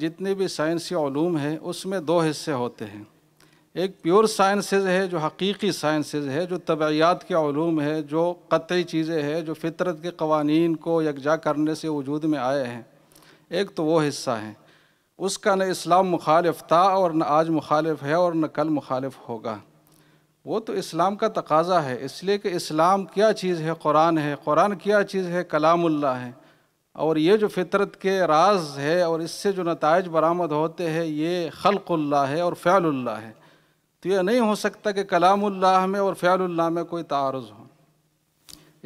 جتنی بھی سائنسی علوم ہے اس میں دو حصے ہوتے ہیں ایک پیور سائنسز ہے جو حقیقی سائنسز ہے جو طبعیات کے علوم ہے جو قطعی چیزیں ہیں جو فطرت کے قوانین کو یکجا کرنے سے وجود میں آئے ہیں ایک تو وہ حصہ ہیں اس کا نہ اسلام مخالف تھا اور نہ آج مخالف ہے اور نہ کل مخالف ہوگا وہ تو اسلام کا تقاضا ہے اس لیے کہ اسلام کیا چیز ہے قرآن ہے قرآن کیا چیز ہے کلام اللہ ہے اور یہ جو فطرت کے راز ہے اور اس سے جو نتائج برآمد ہوتے ہیں یہ خلق اللہ ہے اور فعل اللہ ہے تو یہ نہیں ہو سکتا کہ کلام اللہ میں اور فعل اللہ میں کوئی تعارض ہو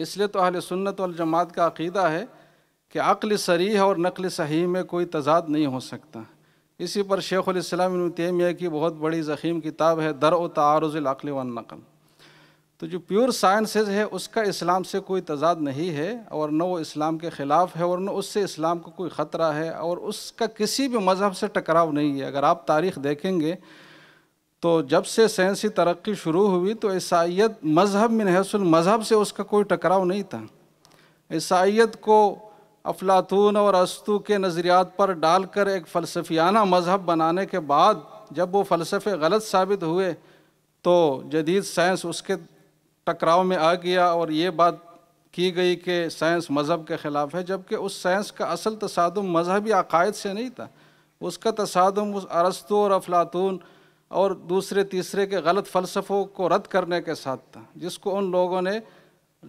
اس لیے تو اہل سنت والجماعت کا عقیدہ ہے کہ عقل سریح اور نقل صحیح میں کوئی تضاد نہیں ہو سکتا اسی پر شیخ علیہ السلام تیمیہ کی بہت بڑی زخیم کتاب ہے در و العقل والنقل نقل تو جو پیور سائنسز ہے اس کا اسلام سے کوئی تضاد نہیں ہے اور نہ وہ اسلام کے خلاف ہے اور نہ اس سے اسلام کو کوئی خطرہ ہے اور اس کا کسی بھی مذہب سے ٹکراؤ نہیں ہے اگر آپ تاریخ دیکھیں گے تو جب سے سائنسی ترقی شروع ہوئی تو عیسائیت مذہب میں حیث المذہب سے اس کا کوئی ٹکراؤ نہیں تھا عیسائیت کو افلاطون اور استو کے نظریات پر ڈال کر ایک فلسفیانہ مذہب بنانے کے بعد جب وہ فلسفے غلط ثابت ہوئے تو جدید سائنس اس کے ٹکراؤ میں آ گیا اور یہ بات کی گئی کہ سائنس مذہب کے خلاف ہے جبکہ اس سائنس کا اصل تصادم مذہبی عقائد سے نہیں تھا اس کا تصادم اس ارستو اور افلاطون اور دوسرے تیسرے کے غلط فلسفوں کو رد کرنے کے ساتھ تھا جس کو ان لوگوں نے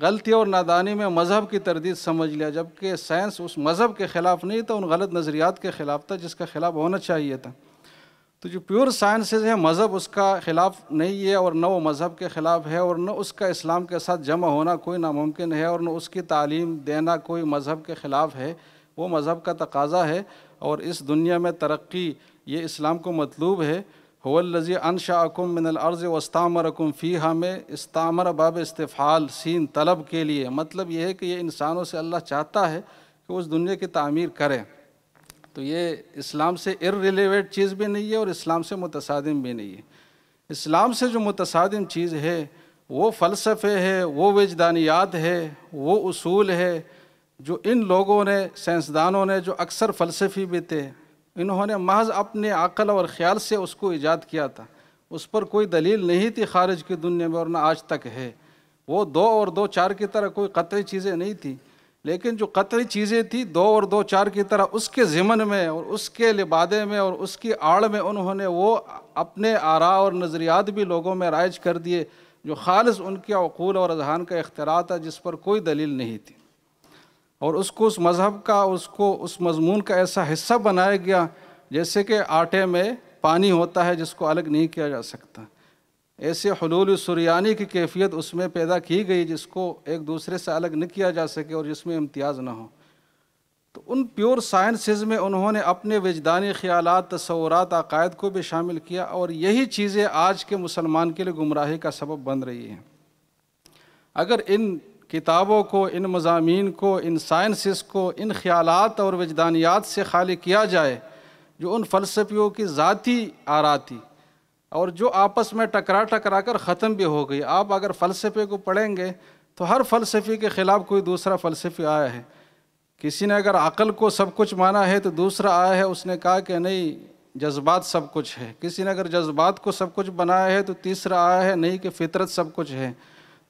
غلطی اور نادانی میں مذہب کی تردید سمجھ لیا جبکہ سائنس اس مذہب کے خلاف نہیں تھا ان غلط نظریات کے خلاف تھا جس کا خلاف ہونا چاہیے تھا تو جو پیور سائنسز ہیں مذہب اس کا خلاف نہیں ہے اور نہ وہ مذہب کے خلاف ہے اور نہ اس کا اسلام کے ساتھ جمع ہونا کوئی ناممکن ہے اور نہ اس کی تعلیم دینا کوئی مذہب کے خلاف ہے وہ مذہب کا تقاضا ہے اور اس دنیا میں ترقی یہ اسلام کو مطلوب ہے حول انشا اکم من العرض و استعمر فی فی استعمر باب استفال سین طلب کے لیے مطلب یہ ہے کہ یہ انسانوں سے اللہ چاہتا ہے کہ اس دنیا کی تعمیر کریں تو یہ اسلام سے ارریلیویٹ چیز بھی نہیں ہے اور اسلام سے متصادم بھی نہیں ہے اسلام سے جو متصادم چیز ہے وہ فلسفے ہے وہ وجدانیات ہے وہ اصول ہے جو ان لوگوں نے سائنسدانوں نے جو اکثر فلسفی بھی تھے انہوں نے محض اپنے عقل اور خیال سے اس کو ایجاد کیا تھا اس پر کوئی دلیل نہیں تھی خارج کی دنیا میں اور نہ آج تک ہے وہ دو اور دو چار کی طرح کوئی قطعی چیزیں نہیں تھیں لیکن جو قطعی چیزیں تھیں دو اور دو چار کی طرح اس کے ذمن میں اور اس کے لبادے میں اور اس کی آڑ میں انہوں نے وہ اپنے آراء اور نظریات بھی لوگوں میں رائج کر دیے جو خالص ان کے عقول اور اذہان کا اختراع تھا جس پر کوئی دلیل نہیں تھی اور اس کو اس مذہب کا اس کو اس مضمون کا ایسا حصہ بنایا گیا جیسے کہ آٹے میں پانی ہوتا ہے جس کو الگ نہیں کیا جا سکتا ایسے حلول سریانی کی کیفیت اس میں پیدا کی گئی جس کو ایک دوسرے سے الگ نہ کیا جا سکے اور جس میں امتیاز نہ ہو تو ان پیور سائنسز میں انہوں نے اپنے وجدانی خیالات تصورات عقائد کو بھی شامل کیا اور یہی چیزیں آج کے مسلمان کے لیے گمراہی کا سبب بن رہی ہیں اگر ان کتابوں کو ان مضامین کو ان سائنسز کو ان خیالات اور وجدانیات سے خالی کیا جائے جو ان فلسفیوں کی ذاتی آراتی اور جو آپس میں ٹکرا ٹکرا کر ختم بھی ہو گئی آپ اگر فلسفے کو پڑھیں گے تو ہر فلسفے کے خلاف کوئی دوسرا فلسفہ آیا ہے کسی نے اگر عقل کو سب کچھ مانا ہے تو دوسرا آیا ہے اس نے کہا کہ نہیں جذبات سب کچھ ہے کسی نے اگر جذبات کو سب کچھ بنایا ہے تو تیسرا آیا ہے نہیں کہ فطرت سب کچھ ہے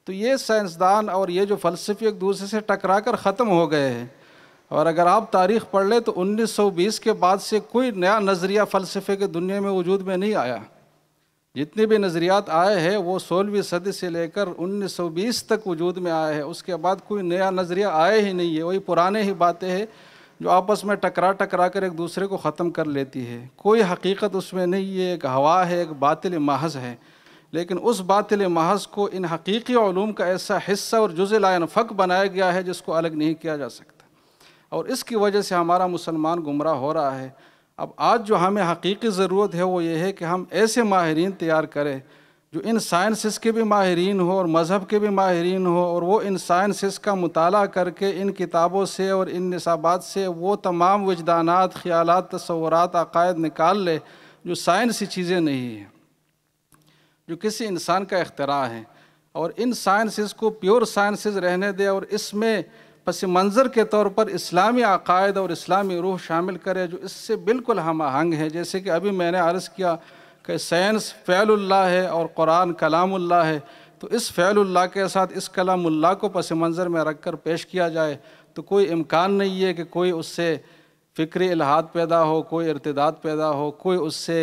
تو یہ سائنسدان اور یہ جو فلسفے ایک دوسرے سے ٹکرا کر ختم ہو گئے ہیں اور اگر آپ تاریخ پڑھ لیں تو انیس سو بیس کے بعد سے کوئی نیا نظریہ فلسفے کے دنیا میں وجود میں نہیں آیا جتنے بھی نظریات آئے ہیں وہ سولہویں صدی سے لے کر انیس سو بیس تک وجود میں آئے ہیں اس کے بعد کوئی نیا نظریہ آئے ہی نہیں ہے وہی پرانے ہی باتیں ہیں جو آپس میں ٹکرا ٹکرا کر ایک دوسرے کو ختم کر لیتی ہے کوئی حقیقت اس میں نہیں ہے ایک ہوا ہے ایک باطل محض ہے لیکن اس باطل محض کو ان حقیقی علوم کا ایسا حصہ اور جز لان فق بنایا گیا ہے جس کو الگ نہیں کیا جا سکتا اور اس کی وجہ سے ہمارا مسلمان گمراہ ہو رہا ہے اب آج جو ہمیں حقیقی ضرورت ہے وہ یہ ہے کہ ہم ایسے ماہرین تیار کریں جو ان سائنسز کے بھی ماہرین ہوں اور مذہب کے بھی ماہرین ہوں اور وہ ان سائنسز کا مطالعہ کر کے ان کتابوں سے اور ان نصابات سے وہ تمام وجدانات خیالات تصورات عقائد نکال لے جو سائنسی چیزیں نہیں ہیں جو کسی انسان کا اختراع ہے اور ان سائنسز کو پیور سائنسز رہنے دے اور اس میں پس منظر کے طور پر اسلامی عقائد اور اسلامی روح شامل کرے جو اس سے بالکل ہم آہنگ ہیں جیسے کہ ابھی میں نے عرض کیا کہ سائنس فعل اللہ ہے اور قرآن کلام اللہ ہے تو اس فعل اللہ کے ساتھ اس کلام اللہ کو پس منظر میں رکھ کر پیش کیا جائے تو کوئی امکان نہیں ہے کہ کوئی اس سے فکری الاحات پیدا ہو کوئی ارتداد پیدا ہو کوئی اس سے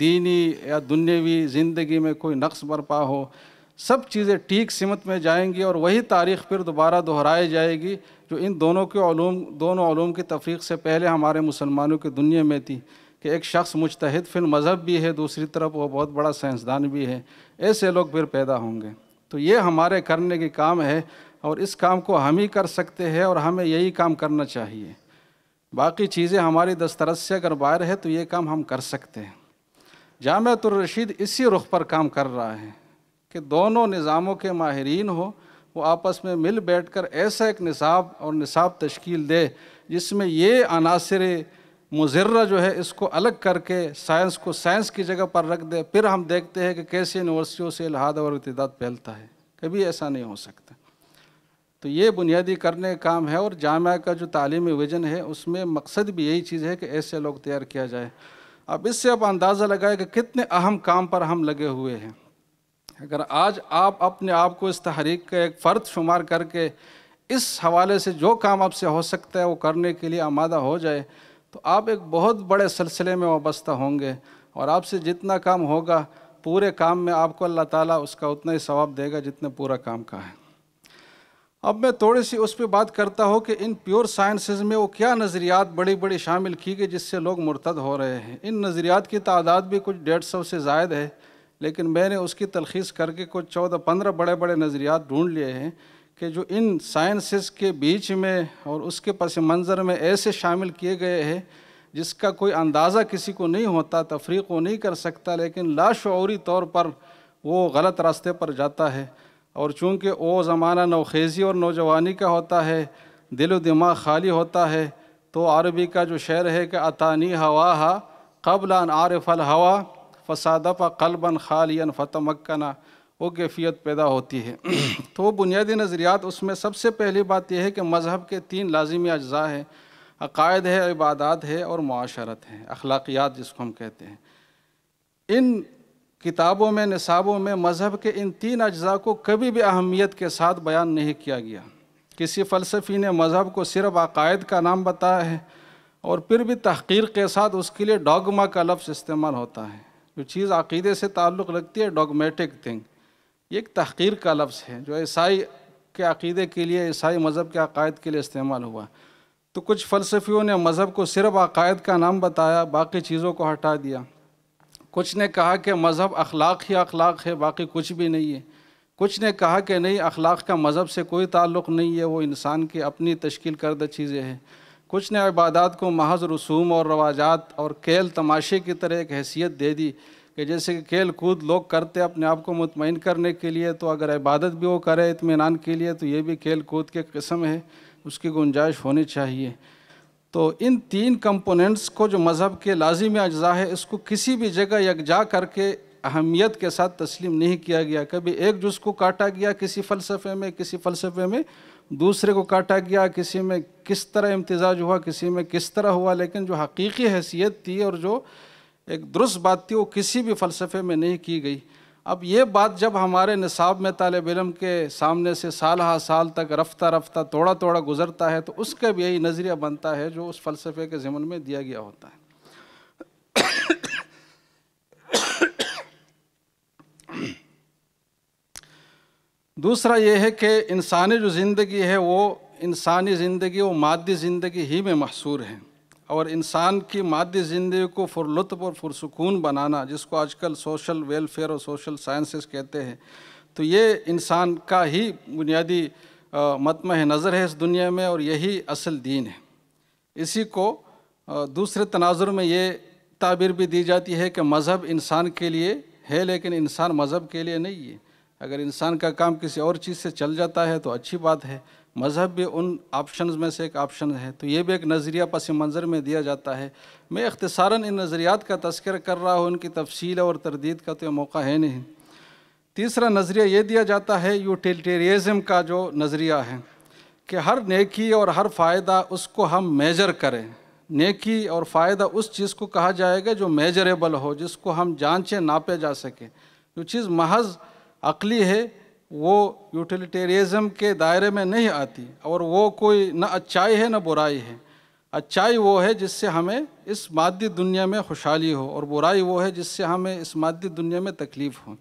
دینی یا دنیوی زندگی میں کوئی نقص برپا ہو سب چیزیں ٹھیک سمت میں جائیں گی اور وہی تاریخ پھر دوبارہ دہرائی جائے گی جو ان دونوں کے علوم دونوں علوم کی تفریق سے پہلے ہمارے مسلمانوں کی دنیا میں تھی کہ ایک شخص مجتہد فی مذہب بھی ہے دوسری طرف وہ بہت بڑا سائنسدان بھی ہے ایسے لوگ پھر پیدا ہوں گے تو یہ ہمارے کرنے کی کام ہے اور اس کام کو ہم ہی کر سکتے ہیں اور ہمیں یہی کام کرنا چاہیے باقی چیزیں ہماری دسترس سے اگر باہر ہے تو یہ کام ہم کر سکتے ہیں جامعۃ الرشید اسی رخ پر کام کر رہا ہے کہ دونوں نظاموں کے ماہرین ہوں وہ آپس میں مل بیٹھ کر ایسا ایک نصاب اور نصاب تشکیل دے جس میں یہ عناصر مضرہ جو ہے اس کو الگ کر کے سائنس کو سائنس کی جگہ پر رکھ دے پھر ہم دیکھتے ہیں کہ کیسے یونیورسٹیوں سے اور اتداد پھیلتا ہے کبھی ایسا نہیں ہو سکتا تو یہ بنیادی کرنے کام ہے اور جامعہ کا جو تعلیمی ویژن ہے اس میں مقصد بھی یہی چیز ہے کہ ایسے لوگ تیار کیا جائے اب اس سے آپ اندازہ لگائے کہ کتنے اہم کام پر ہم لگے ہوئے ہیں اگر آج آپ اپنے آپ کو اس تحریک کا ایک فرد شمار کر کے اس حوالے سے جو کام آپ سے ہو سکتا ہے وہ کرنے کے لیے آمادہ ہو جائے تو آپ ایک بہت بڑے سلسلے میں وابستہ ہوں گے اور آپ سے جتنا کام ہوگا پورے کام میں آپ کو اللہ تعالیٰ اس کا اتنا ہی ثواب دے گا جتنے پورا کام کا ہے اب میں تھوڑی سی اس پہ بات کرتا ہوں کہ ان پیور سائنسز میں وہ کیا نظریات بڑی بڑی شامل کی گئی جس سے لوگ مرتد ہو رہے ہیں ان نظریات کی تعداد بھی کچھ ڈیڑھ سو سے زائد ہے لیکن میں نے اس کی تلخیص کر کے کچھ چودہ پندرہ بڑے بڑے نظریات ڈھونڈ لیے ہیں کہ جو ان سائنسز کے بیچ میں اور اس کے پس منظر میں ایسے شامل کیے گئے ہیں جس کا کوئی اندازہ کسی کو نہیں ہوتا تفریق وہ نہیں کر سکتا لیکن لاشعوری طور پر وہ غلط راستے پر جاتا ہے اور چونکہ وہ زمانہ نوخیزی اور نوجوانی کا ہوتا ہے دل و دماغ خالی ہوتا ہے تو عربی کا جو شعر ہے کہ اطانی ہوا ہا قبل ان عارف الحوا فسادف قلباً خالین فتح مکنہ وہ کیفیت پیدا ہوتی ہے تو وہ بنیادی نظریات اس میں سب سے پہلی بات یہ ہے کہ مذہب کے تین لازمی اجزاء ہیں عقائد ہے عبادات ہے اور معاشرت ہے اخلاقیات جس کو ہم کہتے ہیں ان کتابوں میں نصابوں میں مذہب کے ان تین اجزاء کو کبھی بھی اہمیت کے ساتھ بیان نہیں کیا گیا کسی فلسفی نے مذہب کو صرف عقائد کا نام بتایا ہے اور پھر بھی تحقیر کے ساتھ اس کے لیے ڈاگما کا لفظ استعمال ہوتا ہے جو چیز عقیدے سے تعلق رکھتی ہے ڈوگمیٹک تھنگ یہ ایک تحقیر کا لفظ ہے جو عیسائی کے عقیدے کے لیے عیسائی مذہب کے عقائد کے لیے استعمال ہوا تو کچھ فلسفیوں نے مذہب کو صرف عقائد کا نام بتایا باقی چیزوں کو ہٹا دیا کچھ نے کہا کہ مذہب اخلاق ہی اخلاق ہے باقی کچھ بھی نہیں ہے کچھ نے کہا کہ نہیں اخلاق کا مذہب سے کوئی تعلق نہیں ہے وہ انسان کی اپنی تشکیل کردہ چیزیں ہیں کچھ نے عبادات کو محض رسوم اور رواجات اور کھیل تماشے کی طرح ایک حیثیت دے دی کہ جیسے کہ کھیل کود لوگ کرتے اپنے آپ کو مطمئن کرنے کے لیے تو اگر عبادت بھی وہ کرے اطمینان کے لیے تو یہ بھی کھیل کود کے قسم ہے اس کی گنجائش ہونی چاہیے تو ان تین کمپوننٹس کو جو مذہب کے لازمی اجزاء ہے اس کو کسی بھی جگہ یکجا کر کے اہمیت کے ساتھ تسلیم نہیں کیا گیا کبھی ایک جس کو کاٹا گیا کسی فلسفے میں کسی فلسفے میں دوسرے کو کاٹا گیا کسی میں کس طرح امتزاج ہوا کسی میں کس طرح ہوا لیکن جو حقیقی حیثیت تھی اور جو ایک درست بات تھی وہ کسی بھی فلسفے میں نہیں کی گئی اب یہ بات جب ہمارے نصاب میں طالب علم کے سامنے سے سال سال تک رفتہ رفتہ توڑا توڑا گزرتا ہے تو اس کا بھی یہی نظریہ بنتا ہے جو اس فلسفے کے ضمن میں دیا گیا ہوتا ہے دوسرا یہ ہے کہ انسانی جو زندگی ہے وہ انسانی زندگی وہ مادی زندگی ہی میں محصور ہے اور انسان کی مادی زندگی کو فر لطف اور پرسکون بنانا جس کو آج کل سوشل ویلفیئر اور سوشل سائنسز کہتے ہیں تو یہ انسان کا ہی بنیادی متم نظر ہے اس دنیا میں اور یہی اصل دین ہے اسی کو دوسرے تناظر میں یہ تعبیر بھی دی جاتی ہے کہ مذہب انسان کے لیے ہے لیکن انسان مذہب کے لیے نہیں ہے اگر انسان کا کام کسی اور چیز سے چل جاتا ہے تو اچھی بات ہے مذہب بھی ان آپشنز میں سے ایک آپشن ہے تو یہ بھی ایک نظریہ پس منظر میں دیا جاتا ہے میں اختصاراً ان نظریات کا تذکر کر رہا ہوں ان کی تفصیل اور تردید کا تو یہ موقع ہے نہیں تیسرا نظریہ یہ دیا جاتا ہے یوٹیلیٹیریزم کا جو نظریہ ہے کہ ہر نیکی اور ہر فائدہ اس کو ہم میجر کریں نیکی اور فائدہ اس چیز کو کہا جائے گا جو میجریبل ہو جس کو ہم جانچیں ناپے جا سکیں جو چیز محض عقلی ہے وہ یوٹیلیٹیریزم کے دائرے میں نہیں آتی اور وہ کوئی نہ اچھائی ہے نہ برائی ہے اچھائی وہ ہے جس سے ہمیں اس مادی دنیا میں خوشحالی ہو اور برائی وہ ہے جس سے ہمیں اس مادی دنیا میں تکلیف ہو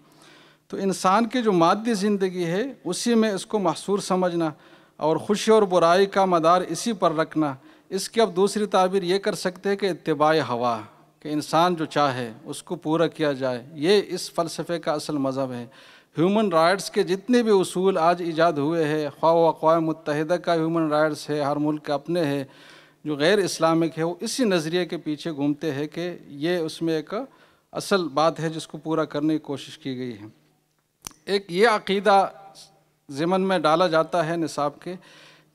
تو انسان کی جو مادی زندگی ہے اسی میں اس کو محصور سمجھنا اور خوشی اور برائی کا مدار اسی پر رکھنا اس کی اب دوسری تعبیر یہ کر سکتے ہیں کہ اتباع ہوا کہ انسان جو چاہے اس کو پورا کیا جائے یہ اس فلسفے کا اصل مذہب ہے ہیومن رائٹس کے جتنے بھی اصول آج ایجاد ہوئے ہیں خواہ و اقوام متحدہ کا ہیومن رائٹس ہے ہر ملک کے اپنے ہے جو غیر اسلامک ہے وہ اسی نظریے کے پیچھے گھومتے ہیں کہ یہ اس میں ایک اصل بات ہے جس کو پورا کرنے کی کوشش کی گئی ہے ایک یہ عقیدہ ضمن میں ڈالا جاتا ہے نصاب کے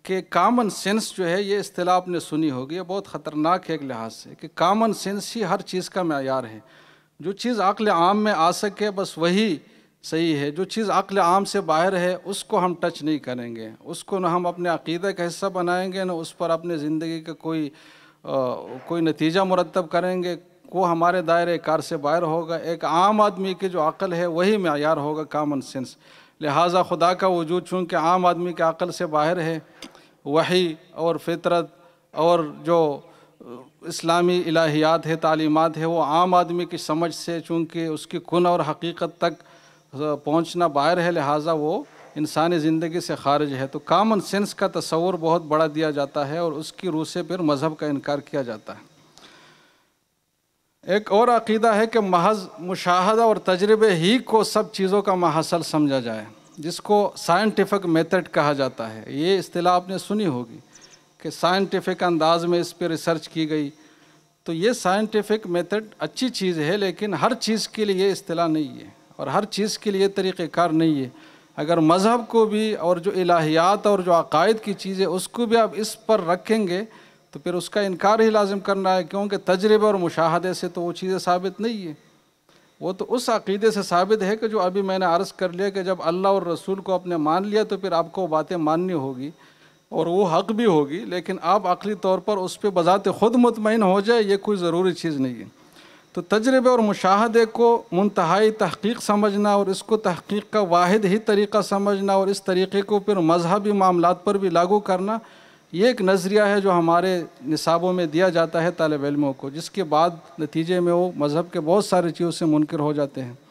کہ کامن سینس جو ہے یہ اصطلاح آپ نے سنی ہوگی یہ بہت خطرناک ہے ایک لحاظ سے کہ کامن سینس ہی ہر چیز کا معیار ہے جو چیز عقل عام میں آ سکے بس وہی صحیح ہے جو چیز عقل عام سے باہر ہے اس کو ہم ٹچ نہیں کریں گے اس کو نہ ہم اپنے عقیدہ کا حصہ بنائیں گے نہ اس پر اپنے زندگی کا کوئی کوئی نتیجہ مرتب کریں گے وہ ہمارے دائرۂ کار سے باہر ہوگا ایک عام آدمی کی جو عقل ہے وہی معیار ہوگا کامن سینس لہٰذا خدا کا وجود چونکہ عام آدمی کے عقل سے باہر ہے وہی اور فطرت اور جو اسلامی الہیات ہے تعلیمات ہے وہ عام آدمی کی سمجھ سے چونکہ اس کی کن اور حقیقت تک پہنچنا باہر ہے لہٰذا وہ انسانی زندگی سے خارج ہے تو کامن سینس کا تصور بہت بڑا دیا جاتا ہے اور اس کی روح سے پھر مذہب کا انکار کیا جاتا ہے ایک اور عقیدہ ہے کہ محض مشاہدہ اور تجربے ہی کو سب چیزوں کا محاصل سمجھا جائے جس کو سائنٹیفک میتھڈ کہا جاتا ہے یہ اصطلاح آپ نے سنی ہوگی کہ سائنٹیفک انداز میں اس پہ ریسرچ کی گئی تو یہ سائنٹیفک میتھڈ اچھی چیز ہے لیکن ہر چیز کے لیے یہ اصطلاح نہیں ہے اور ہر چیز کے لیے طریقہ کار نہیں ہے اگر مذہب کو بھی اور جو الہیات اور جو عقائد کی چیز ہے اس کو بھی آپ اس پر رکھیں گے تو پھر اس کا انکار ہی لازم کرنا ہے کیونکہ تجربہ اور مشاہدے سے تو وہ چیزیں ثابت نہیں ہے وہ تو اس عقیدے سے ثابت ہے کہ جو ابھی میں نے عرض کر لیا کہ جب اللہ اور رسول کو آپ نے مان لیا تو پھر آپ کو وہ باتیں ماننی ہوگی اور وہ حق بھی ہوگی لیکن آپ عقلی طور پر اس پہ بذات خود مطمئن ہو جائے یہ کوئی ضروری چیز نہیں ہے تو تجربے اور مشاہدے کو منتہائی تحقیق سمجھنا اور اس کو تحقیق کا واحد ہی طریقہ سمجھنا اور اس طریقے کو پھر مذہبی معاملات پر بھی لاگو کرنا یہ ایک نظریہ ہے جو ہمارے نصابوں میں دیا جاتا ہے طالب علموں کو جس کے بعد نتیجے میں وہ مذہب کے بہت سارے چیزوں سے منکر ہو جاتے ہیں